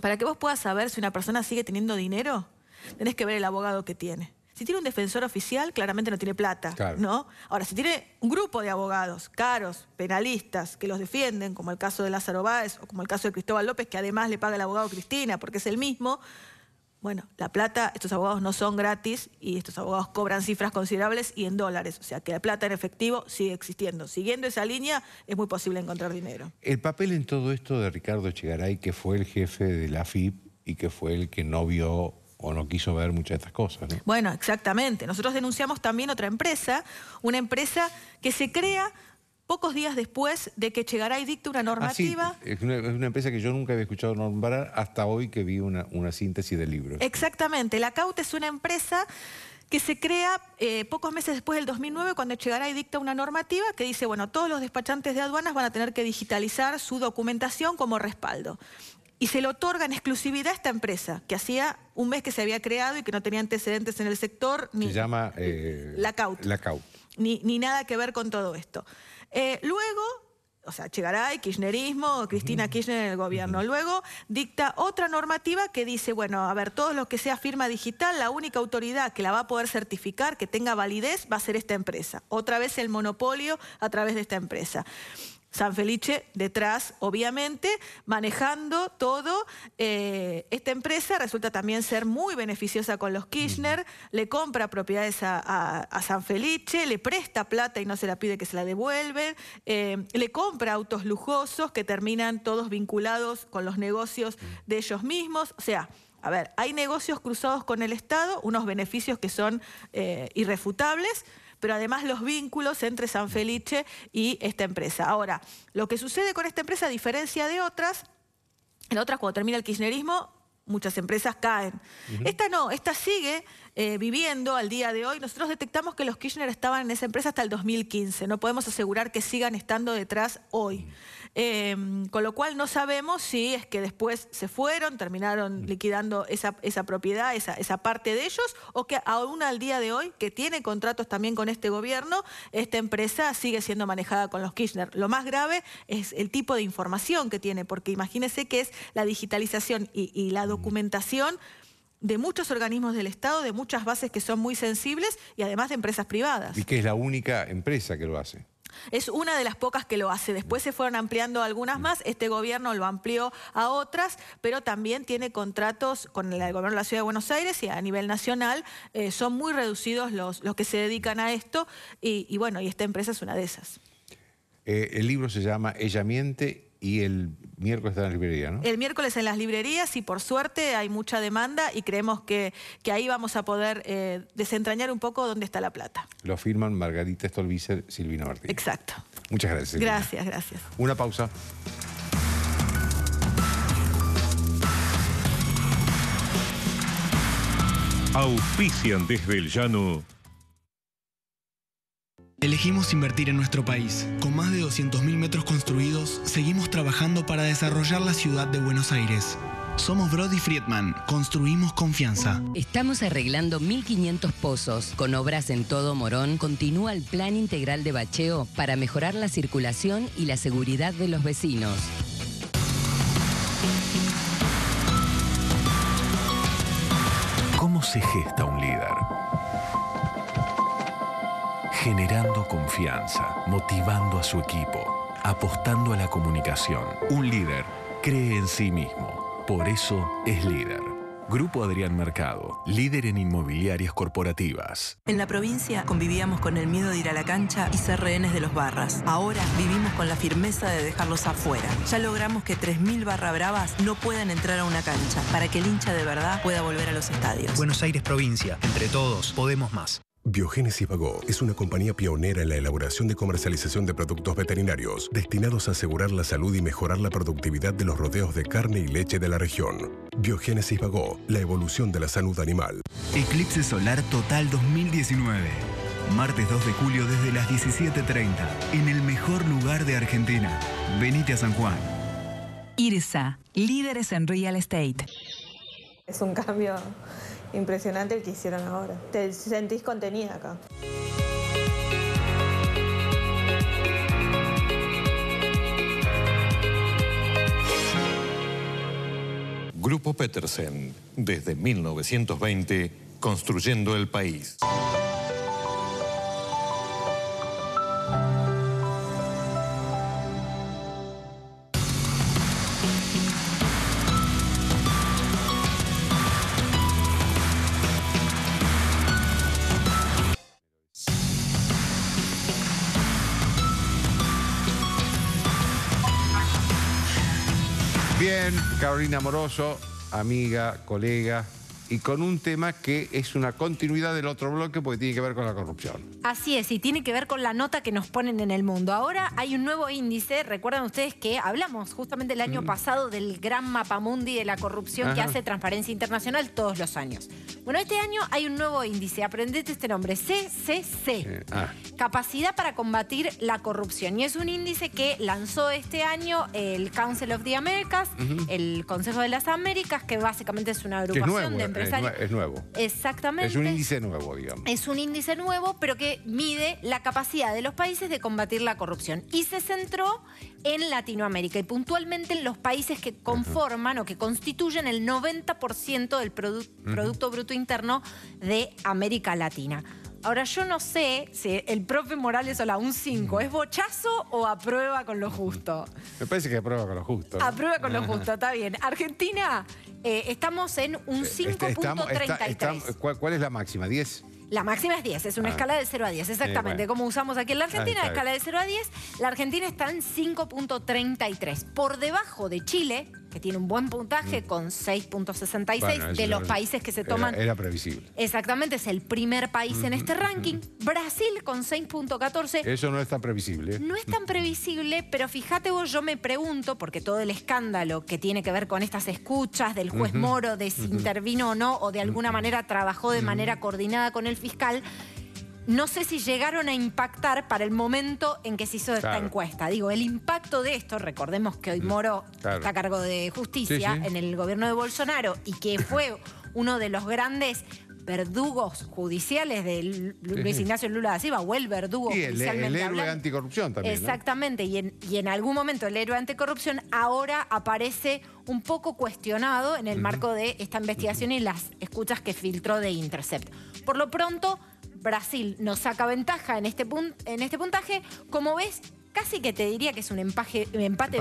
Para que vos puedas saber si una persona sigue teniendo dinero, tenés que ver el abogado que tiene. Si tiene un defensor oficial, claramente no tiene plata, ¿no? Ahora, si tiene un grupo de abogados caros, penalistas, que los defienden, como el caso de Lázaro Báez o como el caso de Cristóbal López, que además le paga el abogado Cristina porque es el mismo, bueno, la plata, estos abogados no son gratis y estos abogados cobran cifras considerables y en dólares. O sea, que la plata en efectivo sigue existiendo. Siguiendo esa línea es muy posible encontrar dinero. El papel en todo esto de Ricardo Echegaray, que fue el jefe de la FIP y que fue el que no vio o no quiso ver muchas de estas cosas. ¿no? Bueno, exactamente. Nosotros denunciamos también otra empresa, una empresa que se crea pocos días después de que y dicta una ah, normativa. es, una, empresa que yo nunca había escuchado nombrar hasta hoy que vi una, una síntesis del libro. Exactamente. La CAUT es una empresa que se crea eh, pocos meses después del 2009 cuando y dicta una normativa que dice, bueno, todos los despachantes de aduanas van a tener que digitalizar su documentación como respaldo y se le otorga en exclusividad a esta empresa, que hacía un mes que se había creado y que no tenía antecedentes en el sector. Ni, se llama eh, la La Ni, nada que ver con todo esto. Eh, luego, o sea, Chigaray, kirchnerismo, Cristina Kirchner en el gobierno. Luego dicta otra normativa que dice, bueno, a ver, todos los que sea firma digital, la única autoridad que la va a poder certificar, que tenga validez, va a ser esta empresa. Otra vez el monopolio a través de esta empresa. San Felice detrás, obviamente, manejando todo. Eh, esta empresa resulta también ser muy beneficiosa con los Kirchner, le compra propiedades a, San Felice, le presta plata y no se la pide que se la devuelve. Eh, le compra autos lujosos que terminan todos vinculados con los negocios de ellos mismos. O sea, a ver, hay negocios cruzados con el Estado, unos beneficios que son eh, irrefutables pero además los vínculos entre San Felice y esta empresa. Ahora, lo que sucede con esta empresa, a diferencia de otras, en otras cuando termina el kirchnerismo, muchas empresas caen. Esta no, esta sigue eh, viviendo al día de hoy, nosotros detectamos que los Kirchner estaban en esa empresa hasta el 2015. No podemos asegurar que sigan estando detrás hoy. Mm. Em, con lo cual no sabemos si es que después se fueron, terminaron mm. liquidando esa, propiedad, esa, parte de ellos, o que aún al día de hoy, que tiene contratos también con este gobierno, esta empresa sigue siendo manejada con los Kirchner. Lo más grave es el tipo de información que tiene, porque imagínense que es la digitalización y la mm. documentación de muchos organismos del Estado, de muchas bases que son muy sensibles y además de empresas privadas. Y que es la única empresa que lo hace. Es una de las pocas que lo hace. Después se fueron ampliando algunas más. Este gobierno lo amplió a otras, pero también tiene contratos con el gobierno de la Ciudad de Buenos Aires y a nivel nacional. Eh, son muy reducidos los, los, que se dedican a esto y, bueno, y esta empresa es una de esas. Eh, el libro se llama Ella miente y el miércoles en librería, ¿no? El miércoles en las librerías y por suerte hay mucha demanda y creemos que, que ahí vamos a poder eh, desentrañar un poco dónde está la plata. Lo firman Margarita Stolbizer, Silvina Martínez. Exacto. Muchas gracias. Gracias, gracias. Una pausa. Auspician desde el llano. Elegimos invertir en nuestro país. Con más de 200.000 metros construidos, seguimos trabajando para desarrollar la ciudad de Buenos Aires. Somos Brody Friedman, construimos confianza. Estamos arreglando 1.500 pozos. Con obras en todo Morón, continúa el plan integral de bacheo para mejorar la circulación y la seguridad de los vecinos. ¿Cómo se gesta un líder? generando confianza, motivando a su equipo, apostando a la comunicación. Un líder cree en sí mismo, por eso es líder. Grupo Adrián Mercado, líder en inmobiliarias corporativas. En la provincia convivíamos con el miedo de ir a la cancha y ser rehenes de los barras. Ahora vivimos con la firmeza de dejarlos afuera. Ya logramos que 3.000 barra bravas no puedan entrar a una cancha para que el hincha de verdad pueda volver a los estadios. Buenos Aires provincia, entre todos, podemos más. Biogénesis Vagó es una compañía pionera en la elaboración de comercialización de productos veterinarios destinados a asegurar la salud y mejorar la productividad de los rodeos de carne y leche de la región. Biogénesis Vagó, la evolución de la salud animal. Eclipse solar total 2019. Martes 2 de julio desde las 17:30 en el mejor lugar de Argentina. Venite a San Juan. IRSA, líderes en real estate. Es un cambio Impresionante el que hicieron ahora. Te sentís contenida acá. Grupo Petersen, desde 1920, construyendo el país. Carolina Moroso, amiga, colega, y con un tema que es una continuidad del otro bloque porque tiene que ver con la corrupción. Así es, y tiene que ver con la nota que nos ponen en el mundo. Ahora hay un nuevo índice, recuerdan ustedes que hablamos justamente el año mm. pasado del gran mapamundi de la corrupción que hace Transparencia Internacional todos los años. Bueno, este año hay un nuevo índice, aprendete este nombre, CCC, ah. Capacidad para combatir la corrupción. Y es un índice que lanzó este año el Council of the Americas, el Consejo de las Américas, que básicamente es una agrupación de eh. Es, nuevo. Exactamente. Es un índice nuevo, digamos. Es un índice nuevo, pero que mide la capacidad de los países de combatir la corrupción. Y se centró en Latinoamérica y puntualmente en los países que conforman o que constituyen el 90% del Producto Bruto Interno de América Latina. Ahora, yo no sé si el profe Morales o la un 5 es bochazo o aprueba con lo justo. Me parece que aprueba con lo justo. Aprueba con lo [laughs] justo, está bien. Argentina, eh, estamos en un 5.33. Este, ¿cuál, es la máxima? ¿10? La máxima es 10, es una ah. escala de 0 a 10, exactamente, como usamos aquí en la ah, Argentina, escala de 0 a 10. La Argentina está en 5.33, por debajo de Chile, que tiene un buen puntaje mm. con 6.66 de los países que se toman. Era, era, previsible. Exactamente, es el primer país en este ranking. Brasil con 6.14. Eso no es tan previsible. ¿eh? No es tan previsible, pero fíjate vos, yo me pregunto, porque todo el escándalo que tiene que ver con estas escuchas del juez Moro, de si intervino o no, o de alguna manera trabajó de manera coordinada con el fiscal, no sé si llegaron a impactar para el momento en que se hizo esta encuesta. Digo, el impacto de esto, recordemos que hoy mm, Moro está a cargo de justicia en el gobierno de Bolsonaro y que [coughs] fue uno de los grandes verdugos judiciales de Luis Ignacio Lula da Silva, o el verdugo y el, héroe anticorrupción también. Exactamente, y, en, algún momento el héroe anticorrupción ahora aparece un poco cuestionado en el marco de esta investigación y las escuchas que filtró de Intercept. Por lo pronto, Brasil nos saca ventaja en este, en este puntaje. Como ves, casi que te diría que es un empate,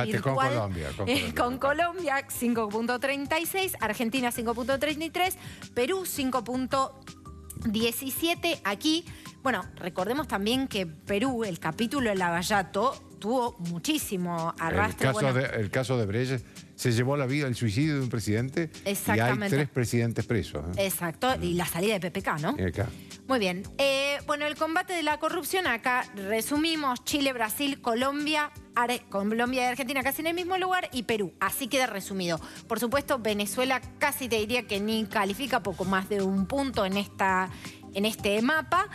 virtual. Con Colombia. Con [laughs] eh, Colombia, 5.36, Argentina 5.33, Perú 5.17. Aquí, bueno, recordemos también que Perú, el capítulo El Lavallato, tuvo muchísimo arrastre. El caso, de, Breyes, se llevó la vida, el suicidio de un presidente. Y hay tres presidentes presos. ¿eh? Exacto, y la salida de PPK, ¿no? PPK. Muy bien. Eh, bueno, el combate de la corrupción acá resumimos Chile, Brasil, Colombia, Colombia y Argentina casi en el mismo lugar y Perú. Así queda resumido. Por supuesto, Venezuela casi te diría que ni califica poco más de un punto en, esta, en este mapa.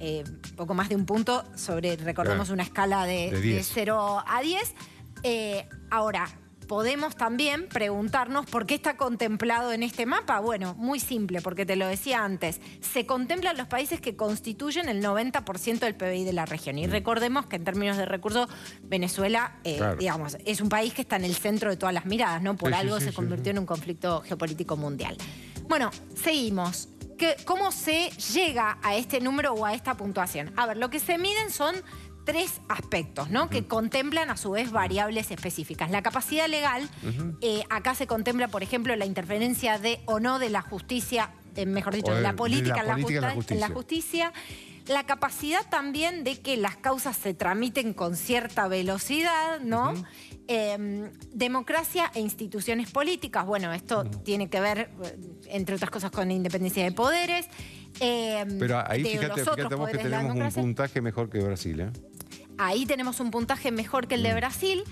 Eh, poco más de un punto sobre, recordemos, una escala de, 0 a 10. Eh, ahora, podemos también preguntarnos por qué está contemplado en este mapa. Bueno, muy simple, porque te lo decía antes. Se contemplan los países que constituyen el 90% del PBI de la región. Y mm. recordemos que en términos de recursos, Venezuela, eh, digamos, es un país que está en el centro de todas las miradas, ¿no? Por algo se convirtió en un conflicto geopolítico mundial. Bueno, seguimos. ¿Cómo se llega a este número o a esta puntuación? A ver, lo que se miden son tres aspectos, ¿no? Que contemplan a su vez variables específicas. La capacidad legal, eh, acá se contempla, por ejemplo, la interferencia de o no de la justicia, eh, mejor dicho, de, la política, en, la justicia. La capacidad también de que las causas se tramiten con cierta velocidad, ¿no? Em, democracia e instituciones políticas. Bueno, esto tiene que ver, eh, entre otras cosas, con la independencia de poderes. Em, Pero ahí fíjate, que tenemos un puntaje mejor que Brasil, ¿eh? Ahí tenemos un puntaje mejor que el de mm. Brasil.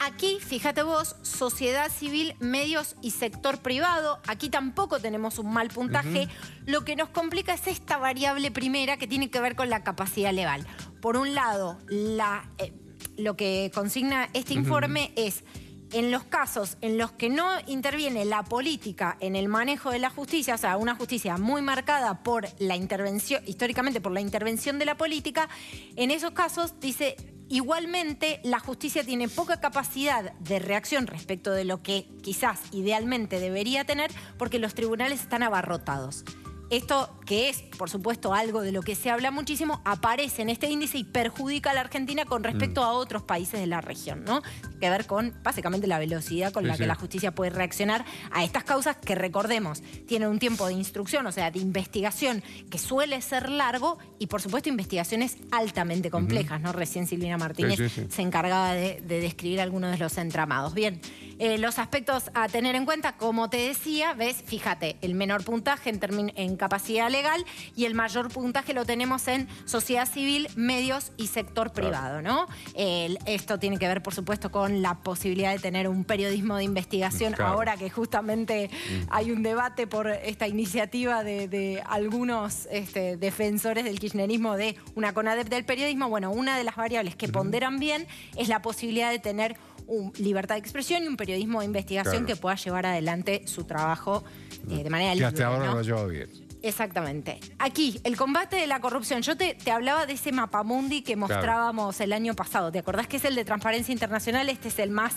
Aquí, fíjate vos, sociedad civil, medios y sector privado, aquí tampoco tenemos un mal puntaje. Lo que nos complica es esta variable primera que tiene que ver con la capacidad legal. Por un lado, eh, lo que consigna este informe es en los casos en los que no interviene la política en el manejo de la justicia, o sea, una justicia muy marcada por la intervención, históricamente por la intervención de la política, en esos casos dice Igualmente, la justicia tiene poca capacidad de reacción respecto de lo que quizás idealmente debería tener porque los tribunales están abarrotados. Esto, que es, por supuesto, algo de lo que se habla muchísimo, aparece en este índice y perjudica a la Argentina con respecto mm. a otros países de la región, ¿no? Que ver con, básicamente, la velocidad con la que la justicia puede reaccionar a estas causas que, recordemos, tienen un tiempo de instrucción, o sea, de investigación, que suele ser largo y, por supuesto, investigaciones altamente complejas, ¿no? Recién Silvina Martínez se encargaba de, describir algunos de los entramados. Bien, eh, los aspectos a tener en cuenta, como te decía, ves, fíjate, el menor puntaje en, en capacidad legal y el mayor puntaje lo tenemos en sociedad civil, medios y sector privado, ¿no? esto tiene que ver, por supuesto, con la posibilidad de tener un periodismo de investigación ahora que justamente hay un debate por esta iniciativa de, algunos este, defensores del kirchnerismo de una CONADEP del periodismo. Bueno, una de las variables que ponderan bien es la posibilidad de tener un, libertad de expresión y un periodismo de investigación que pueda llevar adelante su trabajo eh, de manera libre. hasta ahora no, lleva bien. Exactamente. Aquí, el combate de la corrupción. Yo te, te hablaba de ese mapamundi que mostrábamos el año pasado. ¿Te acordás que es el de Transparencia Internacional? Este es el más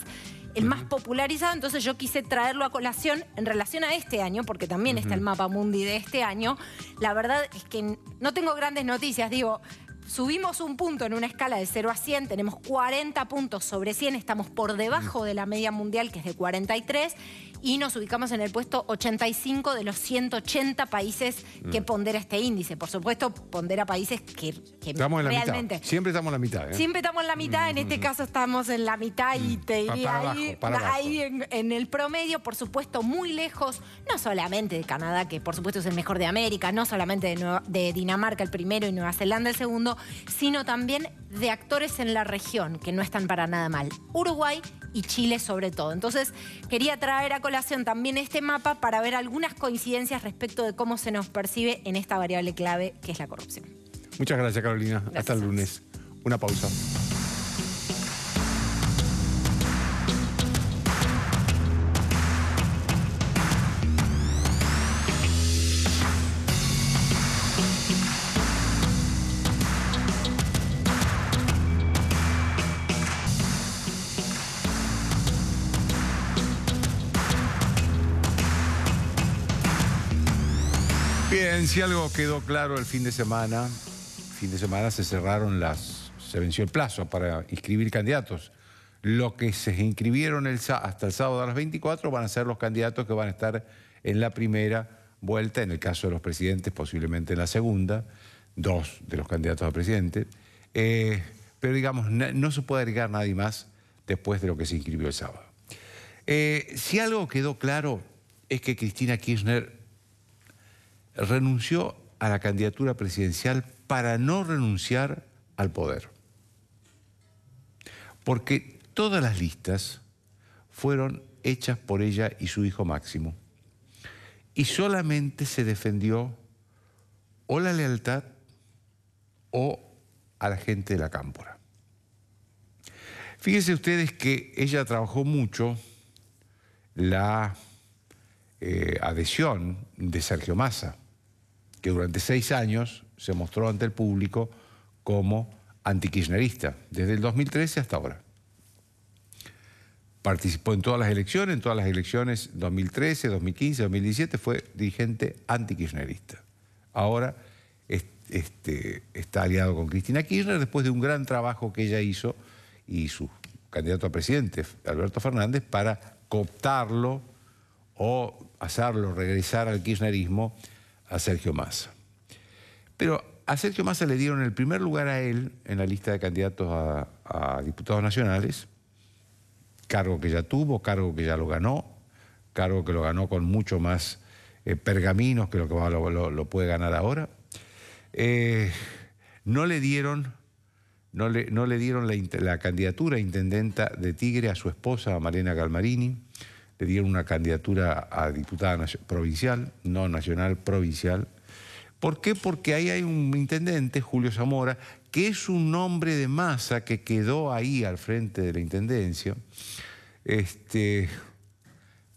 el más popularizado, entonces yo quise traerlo a colación en relación a este año, porque también está el mapa mundi de este año. La verdad es que no tengo grandes noticias, digo, subimos un punto en una escala de 0 a 100, tenemos 40 puntos sobre 100, estamos por debajo de la media mundial que es de 43 y nos ubicamos en el puesto 85 de los 180 países que mm. pondera este índice. Por supuesto, pondera países que, Siempre estamos en la mitad. ¿eh? Siempre estamos en la mitad, en este mm. caso estamos en la mitad y mm. te diría ahí, ahí en, el promedio, por supuesto, muy lejos, no solamente de Canadá, que por supuesto es el mejor de América, no solamente de Dinamarca el primero y Nueva Zelanda el segundo, sino también de actores en la región, que no están para nada mal. Uruguay y Chile sobre todo. Entonces, quería traer a colación también este mapa para ver algunas coincidencias respecto de cómo se nos percibe en esta variable clave que es la corrupción. Muchas gracias, Carolina. Hasta el lunes. Una pausa. si algo quedó claro el fin de semana, fin de semana se cerraron las, se venció el plazo para inscribir candidatos. Los que se inscribieron hasta el sábado a las 24 van a ser los candidatos que van a estar en la primera vuelta, en el caso de los presidentes, posiblemente en la segunda, dos de los candidatos a presidente. Eh, pero digamos, no, se puede agregar nadie más después de lo que se inscribió el sábado. Eh, si algo quedó claro es que Cristina Kirchner renunció a la candidatura presidencial para no renunciar al poder. Porque todas las listas fueron hechas por ella y su hijo Máximo. Y solamente se defendió o la lealtad o a la gente de la cámpora. Fíjense ustedes que ella trabajó mucho la eh, adhesión de Sergio Massa que durante seis años se mostró ante el público como antikirchnerista, desde el 2013 hasta ahora. Participó en todas las elecciones, en todas las elecciones 2013, 2015, 2017, fue dirigente antikirchnerista. Ahora este, está aliado con Cristina Kirchner después de un gran trabajo que ella hizo y su candidato a presidente, Alberto Fernández, para cooptarlo o hacerlo regresar al kirchnerismo a Sergio Massa. Pero a Sergio Massa le dieron el primer lugar a él en la lista de candidatos a, diputados nacionales, cargo que ya tuvo, cargo que ya lo ganó, cargo que lo ganó con mucho más eh, pergaminos que lo que lo, puede ganar ahora. Eh, no le dieron, no le, dieron la, candidatura candidatura intendenta de Tigre a su esposa, a Marina Galmarini le dieron una candidatura a diputada provincial, no nacional, provincial. ¿Por qué? Porque ahí hay un intendente, Julio Zamora, que es un hombre de masa que quedó ahí al frente de la intendencia, este,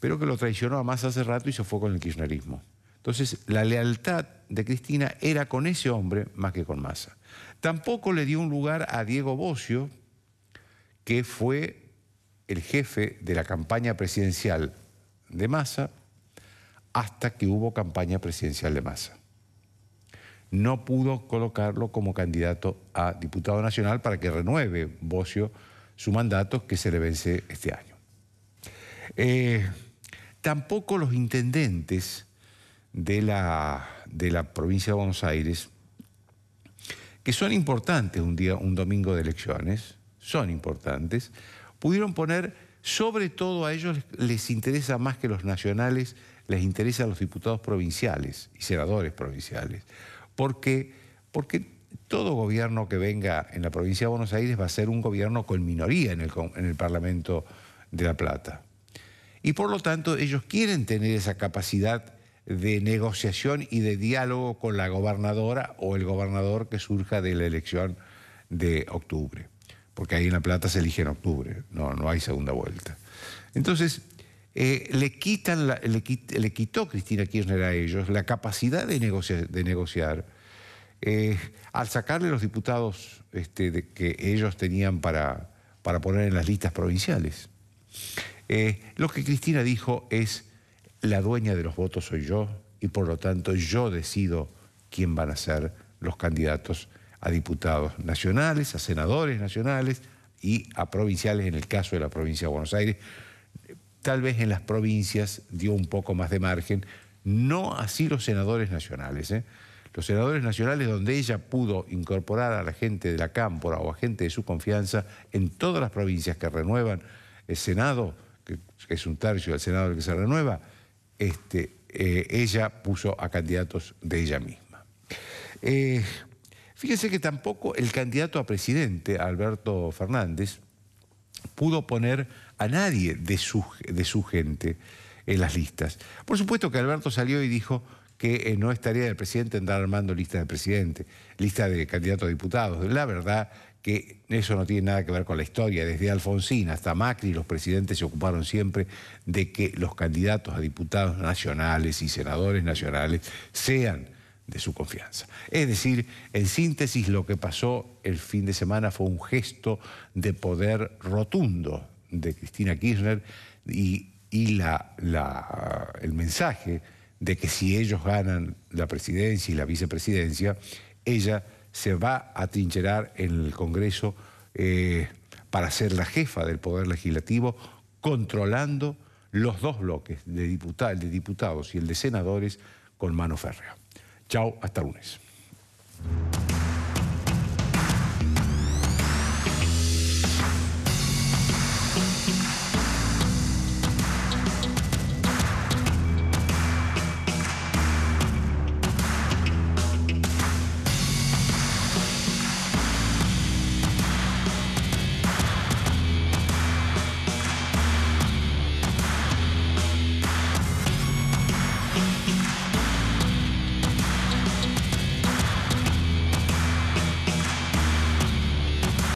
pero que lo traicionó a masa hace rato y se fue con el kirchnerismo. Entonces, la lealtad de Cristina era con ese hombre más que con masa... Tampoco le dio un lugar a Diego Bocio, que fue el jefe de la campaña presidencial de Massa hasta que hubo campaña presidencial de Massa. No pudo colocarlo como candidato a diputado nacional para que renueve Bocio su mandato que se le vence este año. Eh, tampoco los intendentes de la, de la provincia de Buenos Aires, que son importantes un día, un domingo de elecciones, son importantes, pudieron poner, sobre todo a ellos les interesa más que los nacionales, les interesa a los diputados provinciales y senadores provinciales, porque, porque todo gobierno que venga en la provincia de Buenos Aires va a ser un gobierno con minoría en el, en el Parlamento de La Plata. Y por lo tanto ellos quieren tener esa capacidad de negociación y de diálogo con la gobernadora o el gobernador que surja de la elección de octubre porque ahí en La Plata se elige en octubre, no, no hay segunda vuelta. Entonces, eh, le, quitan le, quitó Cristina Kirchner a ellos la capacidad de, de negociar. Eh, al sacarle los diputados este, que ellos tenían para, para poner en las listas provinciales. Eh, lo que Cristina dijo es, la dueña de los votos soy yo y por lo tanto yo decido quién van a ser los candidatos a diputados nacionales, a senadores nacionales y a provinciales, en el caso de la provincia de Buenos Aires. Tal vez en las provincias dio un poco más de margen, no así los senadores nacionales. ¿eh? Los senadores nacionales donde ella pudo incorporar a la gente de la Cámpora o a gente de su confianza en todas las provincias que renuevan el Senado, que es un tercio del Senado el que se renueva, este, eh, ella puso a candidatos de ella misma. Eh, Fíjense que tampoco el candidato a presidente, Alberto Fernández, pudo poner a nadie de su, de su gente en las listas. Por supuesto que Alberto salió y dijo que eh, no estaría el del presidente andar armando lista de presidente, lista de candidatos a diputados. La verdad que eso no tiene nada que ver con la historia. Desde Alfonsín hasta Macri los presidentes se ocuparon siempre de que los candidatos a diputados nacionales y senadores nacionales sean de su confianza. Es decir, en síntesis, lo que pasó el fin de semana fue un gesto de poder rotundo de Cristina Kirchner y, el mensaje de que si ellos ganan la presidencia y la vicepresidencia, ella se va a trincherar en el Congreso eh, para ser la jefa del Poder Legislativo, controlando los dos bloques, el de diputados y el de senadores, con mano férrea. Chao, hasta lunes.